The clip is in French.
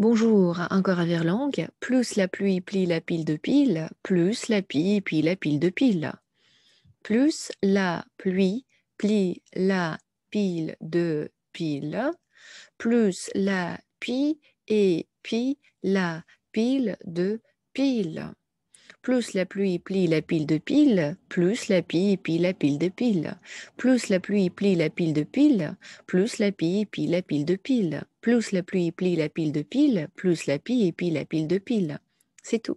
Bonjour, encore à verlangue. Plus la pluie plie la pile de pile, plus la pie plie la pile de pile. Plus la pluie plie la pile de pile, plus la pie et puis la pile de pile. Plus la pluie plie la pile de pile, plus la pile plie la pile de pile, Plus la pluie plie la pile de pile, plus la pile plie la pile de pile, Plus la pluie plie la pile de pile, plus la pile plie la pile de pile. C'est tout.